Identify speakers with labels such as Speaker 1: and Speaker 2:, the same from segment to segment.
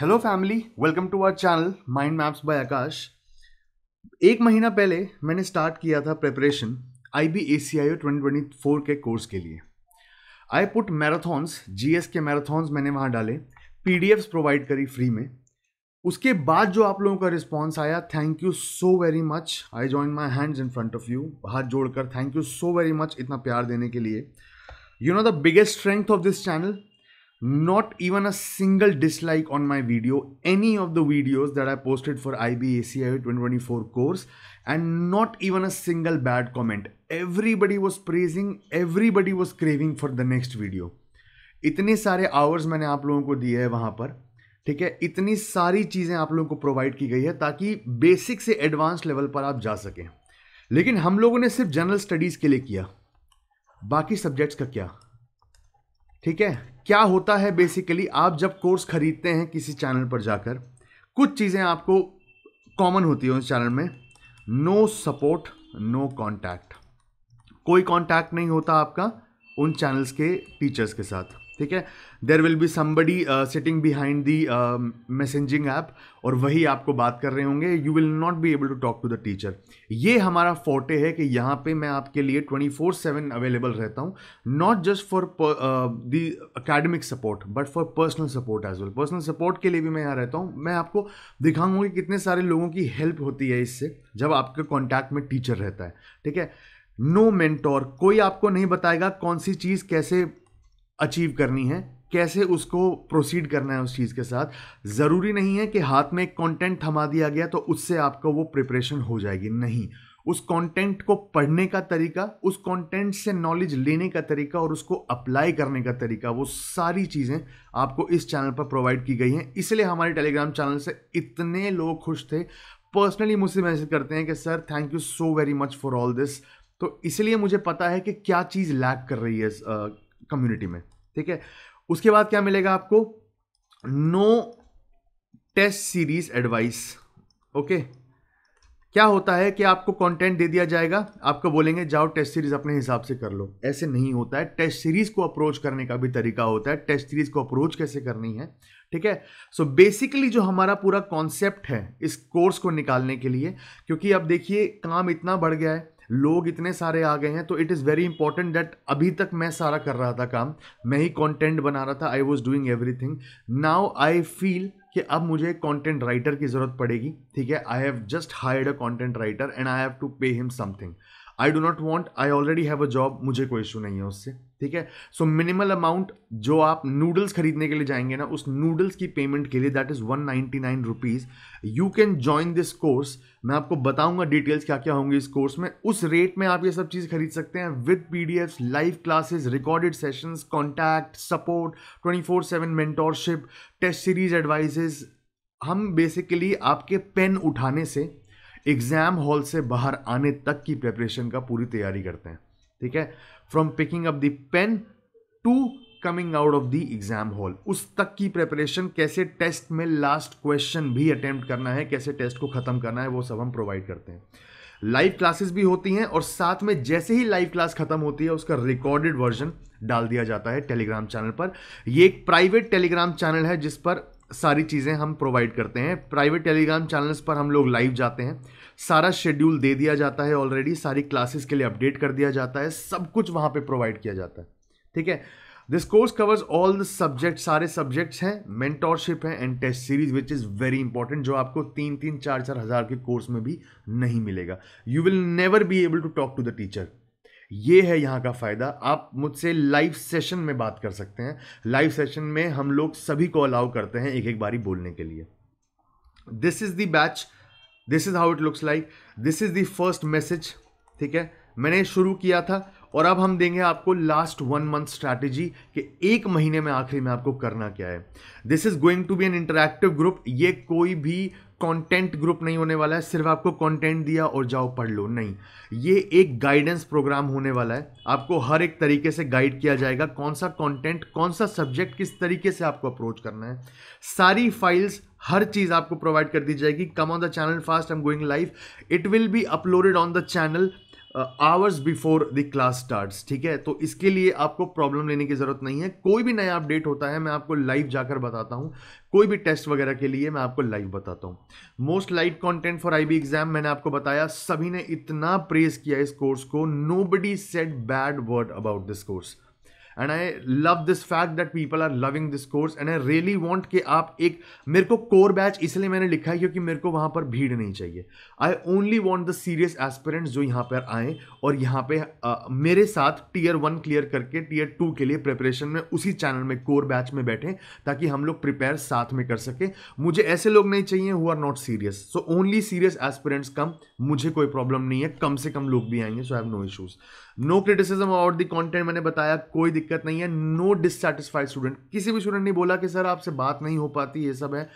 Speaker 1: hello family welcome to our channel mind maps by Akash एक महीना पहले मैंने स्टार्ट किया था preparation I B A C I O twenty twenty four के कोर्स के लिए I put marathons G S के मैराथॉन्स मैंने वहाँ डाले पी डी एफ्स प्रोवाइड करी फ्री में उसके बाद जो आप लोगों का रिस्पॉन्स आया thank you so very much I join my hands in front of you हाथ जोड़कर thank you so very much इतना प्यार देने के लिए you know the biggest strength of this channel not even a single dislike on my video any of the videos that i posted for IB ibacio 2024 course and not even a single bad comment everybody was praising everybody was craving for the next video इतने सारे hours मैंने आप लोगों को दिए हैं वहाँ पर ठीक है इतनी सारी चीज़ें आप लोगों को प्रोवाइड की गई है ताकि बेसिक से एडवांस लेवल पर आप जा सकें लेकिन हम लोगों ने सिर्फ जनरल स्टडीज़ के लिए किया बाकी सब्जेक्ट्स का क्या ठीक है क्या होता है बेसिकली आप जब कोर्स खरीदते हैं किसी चैनल पर जाकर कुछ चीज़ें आपको कॉमन होती है उस चैनल में नो सपोर्ट नो कॉन्टैक्ट कोई कॉन्टैक्ट नहीं होता आपका उन चैनल्स के टीचर्स के साथ ठीक है there will be somebody sitting behind the messaging app और वही आपको बात कर रहे होंगे you will not be able to talk to the teacher ये हमारा फोटे है कि यहाँ पे मैं आपके लिए ट्वेंटी फोर सेवन अवेलेबल रहता हूँ not just for the academic support but for personal support as well personal support के लिए भी मैं यहाँ रहता हूँ मैं आपको दिखाऊंगा कि कितने सारे लोगों की हेल्प होती है इससे जब आपके कॉन्टैक्ट में टीचर रहता है ठीक है नो no मेंटोर कोई आपको नहीं बताएगा कौन सी चीज़ कैसे अचीव करनी है कैसे उसको प्रोसीड करना है उस चीज़ के साथ ज़रूरी नहीं है कि हाथ में एक कॉन्टेंट थमा दिया गया तो उससे आपका वो प्रिपरेशन हो जाएगी नहीं उस कंटेंट को पढ़ने का तरीका उस कंटेंट से नॉलेज लेने का तरीका और उसको अप्लाई करने का तरीका वो सारी चीज़ें आपको इस चैनल पर प्रोवाइड की गई हैं इसलिए हमारे टेलीग्राम चैनल से इतने लोग खुश थे पर्सनली मुझसे मैसेज करते हैं कि sir thank you so very much for all this तो इसलिए मुझे पता है कि क्या चीज़ लैक कर रही है कम्युनिटी में ठीक है उसके बाद क्या मिलेगा आपको no test series advice okay क्या होता है कि आपको कंटेंट दे दिया जाएगा आपको बोलेंगे जाओ टेस्ट सीरीज अपने हिसाब से कर लो ऐसे नहीं होता है टेस्ट सीरीज को अप्रोच करने का भी तरीका होता है टेस्ट सीरीज को अप्रोच कैसे करनी है ठीक है सो बेसिकली जो हमारा पूरा कॉन्सेप्ट है इस कोर्स को निकालने के लिए क्योंकि अब देखिए काम इतना बढ़ गया है लोग इतने सारे आ गए हैं तो it is very important that अभी तक मैं सारा कर रहा था काम मैं ही कॉन्टेंट बना रहा था I was doing everything now I feel कि अब मुझे कॉन्टेंट राइटर की ज़रूरत पड़ेगी ठीक है I have just hired a content writer and I have to pay him something I do not want I already have a job मुझे कोई इशू नहीं है उससे ठीक है सो मिनिमल अमाउंट जो आप नूडल्स खरीदने के लिए जाएंगे ना उस नूडल्स की पेमेंट के लिए that is one ninety nine rupees you can join this course मैं आपको बताऊंगा डिटेल्स क्या क्या होंगी इस कोर्स में उस रेट में आप ये सब चीज़ खरीद सकते हैं with P D F live classes recorded sessions contact support twenty four seven mentorship test series advices हम बेसिकली आपके पेन उठाने से एग्ज़ाम हॉल से बाहर आने तक की प्रेपरेशन का पूरी तैयारी करते हैं ठीक है from picking up the pen to coming out of the exam hall उस तक की प्रेपरेशन कैसे टेस्ट में लास्ट क्वेश्चन भी अटैम्प्ट करना है कैसे टेस्ट को ख़त्म करना है वो सब हम प्रोवाइड करते हैं लाइव क्लासेस भी होती हैं और साथ में जैसे ही लाइव क्लास खत्म होती है उसका रिकॉर्डेड वर्जन डाल दिया जाता है टेलीग्राम चैनल पर यह एक प्राइवेट टेलीग्राम चैनल है जिस पर सारी चीज़ें हम प्रोवाइड करते हैं प्राइवेट टेलीग्राम चैनल्स पर हम लोग लाइव जाते हैं सारा शेड्यूल दे दिया जाता है ऑलरेडी सारी क्लासेस के लिए अपडेट कर दिया जाता है सब कुछ वहाँ पे प्रोवाइड किया जाता है ठीक है this course covers all the subject सारे सब्जेक्ट्स हैं मेंटोरशिप है and test series which is very important जो आपको तीन तीन चार चार हज़ार के कोर्स में भी नहीं मिलेगा you will never be able to talk to the teacher ये है यहाँ का फ़ायदा आप मुझसे लाइव सेशन में बात कर सकते हैं लाइव सेशन में हम लोग सभी को अलाउ करते हैं एक एक बारी बोलने के लिए this is the batch this is how it looks like this is the first message ठीक है मैंने शुरू किया था और अब हम देंगे आपको लास्ट वन मंथ स्ट्रैटेजी कि एक महीने में आखिरी में आपको करना क्या है this is going to be an interactive group ये कोई भी कंटेंट ग्रुप नहीं होने वाला है सिर्फ आपको कंटेंट दिया और जाओ पढ़ लो नहीं ये एक गाइडेंस प्रोग्राम होने वाला है आपको हर एक तरीके से गाइड किया जाएगा कौन सा कंटेंट कौन सा सब्जेक्ट किस तरीके से आपको अप्रोच करना है सारी फाइल्स हर चीज़ आपको प्रोवाइड कर दी जाएगी come on the channel fast I am going live it will be uploaded on the channel hours before the class starts ठीक है तो इसके लिए आपको प्रॉब्लम लेने की ज़रूरत नहीं है कोई भी नया अपडेट होता है मैं आपको लाइव जाकर बताता हूँ कोई भी टेस्ट वगैरह के लिए मैं आपको लाइव बताता हूँ most light content for I exam मैंने आपको बताया सभी ने इतना प्रेज किया इस कोर्स को nobody said bad word about this course and I love this fact that people are loving this course and I really want कि आप एक मेरे को कोर बैच इसलिए मैंने लिखा है क्योंकि मेरे को वहाँ पर भीड़ नहीं चाहिए I only want the serious aspirants जो यहाँ पर आएँ और यहाँ पे मेरे साथ टीयर वन क्लियर करके टीयर टू के लिए प्रिपरेशन में उसी चैनल में कोर बैच में बैठें ताकि हम लोग प्रिपेयर साथ में कर सकें मुझे ऐसे लोग नहीं चाहिए who are not serious so only serious aspirants come मुझे कोई प्रॉब्लम नहीं है कम से कम लोग भी आएंगे so have no issues no criticism और दी कंटेंट मैंने बताया कोई दिक्कत नहीं है नो डिससेटिस्फाइड स्टूडेंट किसी भी स्टूडेंट ने बोला कि सर आपसे बात नहीं हो पाती ये सब है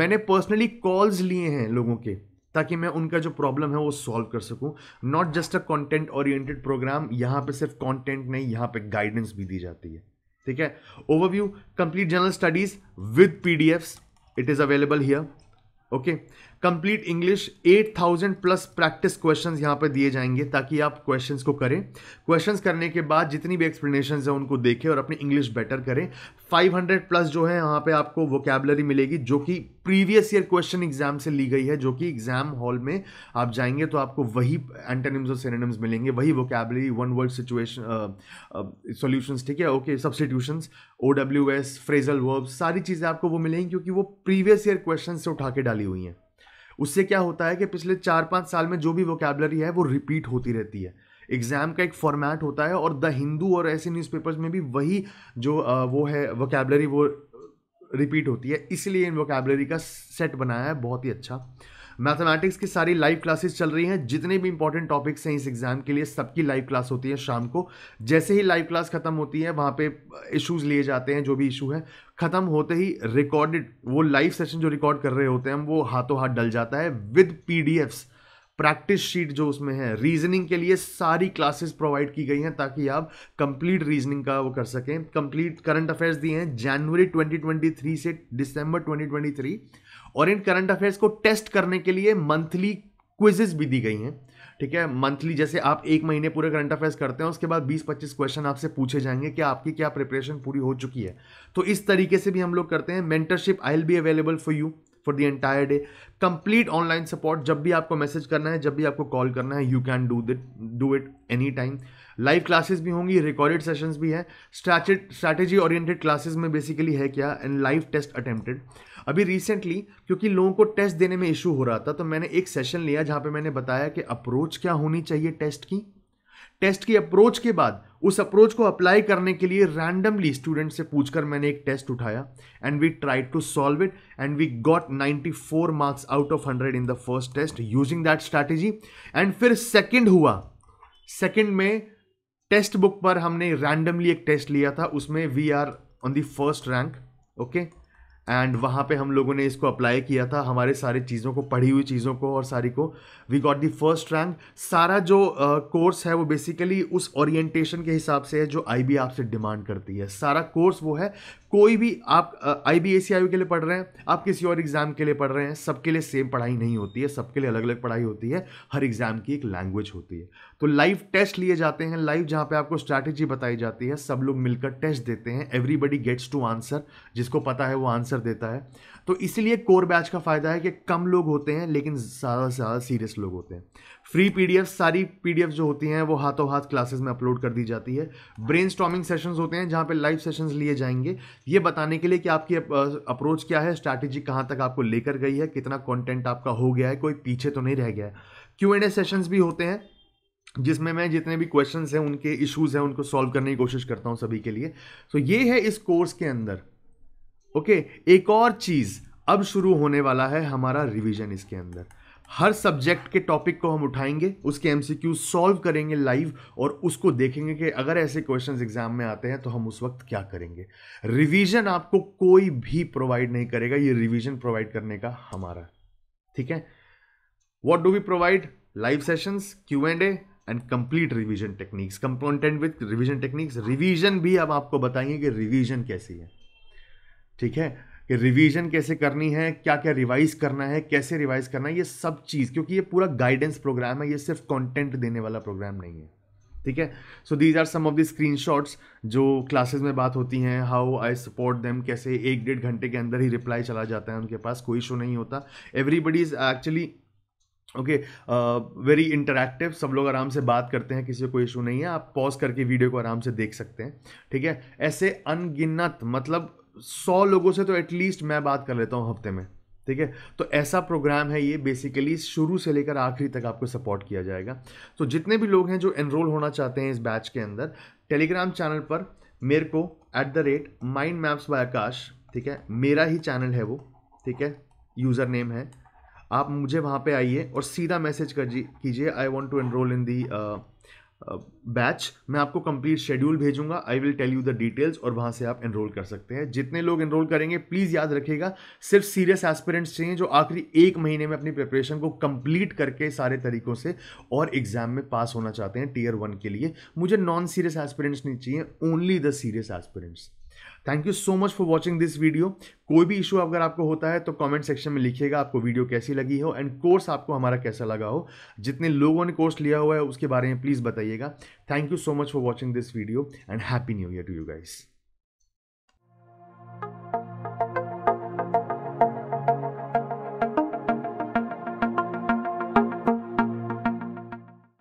Speaker 1: मैंने पर्सनली कॉल्स लिए हैं लोगों के ताकि मैं उनका जो प्रॉब्लम है वो सॉल्व कर सकूं not just a content oriented programme यहाँ पे सिर्फ कॉन्टेंट नहीं यहाँ पे गाइडेंस भी दी जाती है ठीक है overview complete general studies with P it is available here okay complete English 8000 plus practice questions यहाँ पर दिए जाएंगे ताकि आप क्वेश्चंस को करें क्वेश्चंस करने के बाद जितनी भी एक्सप्लेनेशन हैं उनको देखें और अपनी इंग्लिश बेटर करें 500 प्लस जो है यहाँ पे आपको वोकेबलरी मिलेगी जो कि प्रीवियस ईयर क्वेश्चन एग्जाम से ली गई है जो कि एग्जाम हॉल में आप जाएंगे तो आपको वही एंटेनिम्स और सिनेनिम्स मिलेंगे वही vocabulary one word situation solutions ठीक है okay substitutions O W S phrasal verb सारी चीज़ें आपको वो मिलेंगी क्योंकि वो प्रीवियस ईयर क्वेश्चन से उठा के डाली हुई हैं उससे क्या होता है कि पिछले चार पाँच साल में जो भी वोकेबलरी है वो रिपीट होती रहती है एग्ज़ाम का एक फॉर्मेट होता है और द हिंदू और ऐसे न्यूज़पेपर्स में भी वही जो वो है वोकेबलरी वो रिपीट होती है इसलिए इन वोकेबलरी का सेट बनाया है बहुत ही अच्छा मैथमेटिक्स की सारी लाइव क्लासेस चल रही हैं जितने भी इंपॉर्टेंट टॉपिक्स हैं इस एग्जाम के लिए सबकी लाइव क्लास होती है शाम को जैसे ही लाइव क्लास खत्म होती है वहाँ पे इश्यूज लिए जाते हैं जो भी इशू है खत्म होते ही रिकॉर्डेड वो लाइव सेशन जो रिकॉर्ड कर रहे होते हैं वो हाथों हाथ डल जाता है विद पी प्रैक्टिस शीट जो उसमें है रीजनिंग के लिए सारी क्लासेस प्रोवाइड की गई हैं ताकि आप कंप्लीट रीजनिंग का वो कर सकें कंप्लीट करंट अफेयर्स दिए हैं जनवरी 2023 से दिसंबर 2023 और इन करंट अफेयर्स को टेस्ट करने के लिए मंथली क्विजेज भी दी गई हैं ठीक है मंथली जैसे आप एक महीने पूरे करंट अफेयर्स करते हैं उसके बाद 20-25 क्वेश्चन आपसे पूछे जाएंगे कि आपकी क्या प्रिपरेशन पूरी हो चुकी है तो इस तरीके से भी हम लोग करते हैं mentorship I will be available for you for the entire day complete online support जब भी आपको मैसेज करना है जब भी आपको कॉल करना है you can do that do it any time live classes भी होंगी रिकॉर्डेड सेशंस भी हैं स्ट्रैटेजी ओरिएंटेड क्लासेस में बेसिकली है क्या एंड लाइव टेस्ट अटेम्प्टेड अभी रिसेंटली क्योंकि लोगों को टेस्ट देने में इशू हो रहा था तो मैंने एक सेशन लिया जहाँ पे मैंने बताया कि अप्रोच क्या होनी चाहिए टेस्ट की टेस्ट की अप्रोच के बाद उस अप्रोच को अप्लाई करने के लिए रैंडमली स्टूडेंट से पूछकर मैंने एक टेस्ट उठाया and we try to solve it and we got 94 marks out of 100 in the first test using that strategy and फिर सेकंड हुआ सेकंड में टेस्ट बुक पर हमने रैंडमली एक टेस्ट लिया था उसमें we are on the first rank okay and वहाँ पे हम लोगों ने इसको अप्लाई किया था हमारे सारी चीज़ों को पढ़ी हुई चीज़ों को और सारी को we got the first rank सारा जो कोर्स uh, है वो बेसिकली उस ओरिएंटेशन के हिसाब से है जो आई आपसे डिमांड करती है सारा कोर्स वो है कोई भी आप आई बी के लिए पढ़ रहे हैं आप किसी और एग्ज़ाम के लिए पढ़ रहे हैं सबके लिए सेम पढ़ाई नहीं होती है सबके लिए अलग अलग पढ़ाई होती है हर एग्ज़ाम की एक लैंग्वेज होती है तो लाइव टेस्ट लिए जाते हैं लाइव जहाँ पे आपको स्ट्रैटेजी बताई जाती है सब लोग मिलकर टेस्ट देते हैं एवरीबडी गेट्स टू आंसर जिसको पता है वो आंसर आंसर देता है तो इसीलिए कोर बैच का फ़ायदा है कि कम लोग होते हैं लेकिन ज़्यादा से ज़्यादा सीरियस लोग होते हैं फ्री पी सारी पी जो होती हैं वो हाथों हाथ क्लासेस में अपलोड कर दी जाती है ब्रेन स्टॉमिंग सेशंस होते हैं जहाँ पे लाइव सेशंस लिए जाएंगे ये बताने के लिए कि आपकी अप्रोच क्या है स्ट्रैटेजी कहाँ तक आपको लेकर गई है कितना कॉन्टेंट आपका हो गया है कोई पीछे तो नहीं रह गया है क्यू एंड ए सेशंस भी होते हैं जिसमें मैं जितने भी क्वेश्चंस हैं उनके इश्यूज हैं उनको सॉल्व करने की कोशिश करता हूं सभी के लिए तो so, ये है इस कोर्स के अंदर ओके एक और चीज़ अब शुरू होने वाला है हमारा रिवीजन इसके अंदर हर सब्जेक्ट के टॉपिक को हम उठाएंगे उसके एमसीक्यू सॉल्व करेंगे लाइव और उसको देखेंगे कि अगर ऐसे क्वेश्चन एग्जाम में आते हैं तो हम उस वक्त क्या करेंगे रिवीजन आपको कोई भी प्रोवाइड नहीं करेगा ये रिवीजन प्रोवाइड करने का हमारा ठीक है what do we provide live sessions Q and A and complete revision techniques component with revision techniques revision भी अब आपको बताएंगे कि रिविजन कैसी है ठीक है कि रिवीजन कैसे करनी है क्या क्या रिवाइज करना है कैसे रिवाइज करना है ये सब चीज़ क्योंकि ये पूरा गाइडेंस प्रोग्राम है ये सिर्फ कंटेंट देने वाला प्रोग्राम नहीं है ठीक है so these are some of the screen जो क्लासेज में बात होती हैं हाउ आई सपोर्ट देम कैसे एक डेढ़ घंटे के अंदर ही रिप्लाई चला जाता है उनके पास कोई इशू नहीं होता everybody is actually okay very interactive सब लोग आराम से बात करते हैं किसी को कोई इशू नहीं है आप पॉज करके वीडियो को आराम से देख सकते हैं ठीक है ऐसे अनगिनत मतलब सौ लोगों से तो एटलीस्ट मैं बात कर लेता हूँ हफ्ते में ठीक है तो ऐसा प्रोग्राम है ये बेसिकली शुरू से लेकर आखिरी तक आपको सपोर्ट किया जाएगा तो जितने भी लोग हैं जो एनरोल होना चाहते हैं इस बैच के अंदर टेलीग्राम चैनल पर मेरे को at the rate mind maps by Akash ठीक है मेरा ही चैनल है वो ठीक है यूज़र नेम है आप मुझे वहाँ पे आइए और सीधा मैसेज कर कीजिए I want to enroll in the batch मैं आपको कंप्लीट शेड्यूल भेजूंगा I will tell you the details और वहाँ से आप एनरोल कर सकते हैं जितने लोग एनरोल करेंगे प्लीज़ याद रखिएगा सिर्फ सीरियस एस्पिरेंट्स चाहिए जो आखिरी एक महीने में अपनी प्रिपरेशन को कंप्लीट करके सारे तरीकों से और एग्जाम में पास होना चाहते हैं टीयर वन के लिए मुझे नॉन सीरियस एस्पिरेंट्स नहीं चाहिए only the serious aspirants thank you so much for watching this video कोई भी इशू अगर आपको होता है तो कमेंट सेक्शन में लिखिएगा आपको वीडियो कैसी लगी हो एंड कोर्स आपको हमारा कैसा लगा हो जितने लोगों ने कोर्स लिया हुआ है उसके बारे में प्लीज़ बताइएगा thank you so much for watching this video and happy new year to you guys